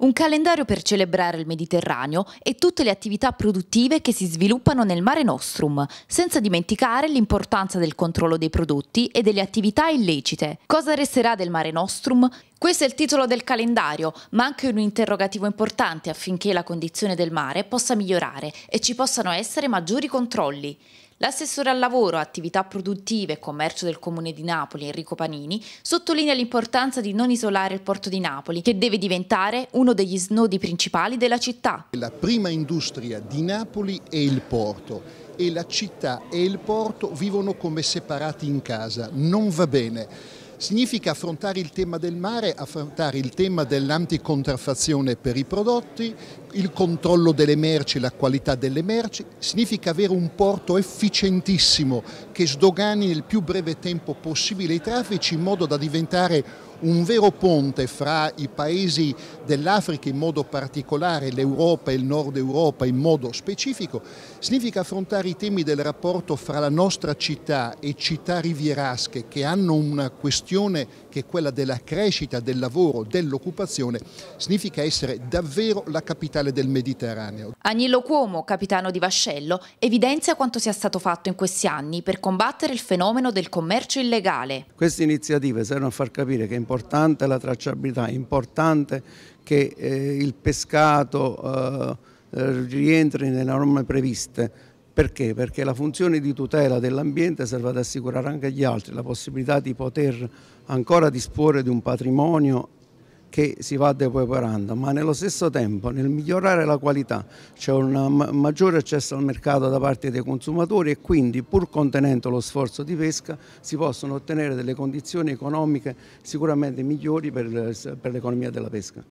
Un calendario per celebrare il Mediterraneo e tutte le attività produttive che si sviluppano nel Mare Nostrum, senza dimenticare l'importanza del controllo dei prodotti e delle attività illecite. Cosa resterà del Mare Nostrum? Questo è il titolo del calendario, ma anche un interrogativo importante affinché la condizione del mare possa migliorare e ci possano essere maggiori controlli. L'assessore al lavoro, attività produttive e commercio del Comune di Napoli, Enrico Panini, sottolinea l'importanza di non isolare il porto di Napoli, che deve diventare uno degli snodi principali della città. La prima industria di Napoli è il porto e la città e il porto vivono come separati in casa, non va bene. Significa affrontare il tema del mare, affrontare il tema dell'anticontraffazione per i prodotti, il controllo delle merci, la qualità delle merci, significa avere un porto efficientissimo che sdogani nel più breve tempo possibile i traffici in modo da diventare un vero ponte fra i paesi dell'Africa in modo particolare, l'Europa e il nord Europa in modo specifico, significa affrontare i temi del rapporto fra la nostra città e città rivierasche che hanno una questione questione che è quella della crescita del lavoro, dell'occupazione, significa essere davvero la capitale del Mediterraneo. Agnillo Cuomo, capitano di Vascello, evidenzia quanto sia stato fatto in questi anni per combattere il fenomeno del commercio illegale. Queste iniziative servono a far capire che è importante la tracciabilità, è importante che eh, il pescato eh, rientri nelle norme previste, perché? Perché la funzione di tutela dell'ambiente serve ad assicurare anche agli altri la possibilità di poter ancora disporre di un patrimonio che si va depauperando, ma nello stesso tempo nel migliorare la qualità c'è un maggiore accesso al mercato da parte dei consumatori e quindi pur contenendo lo sforzo di pesca si possono ottenere delle condizioni economiche sicuramente migliori per l'economia della pesca.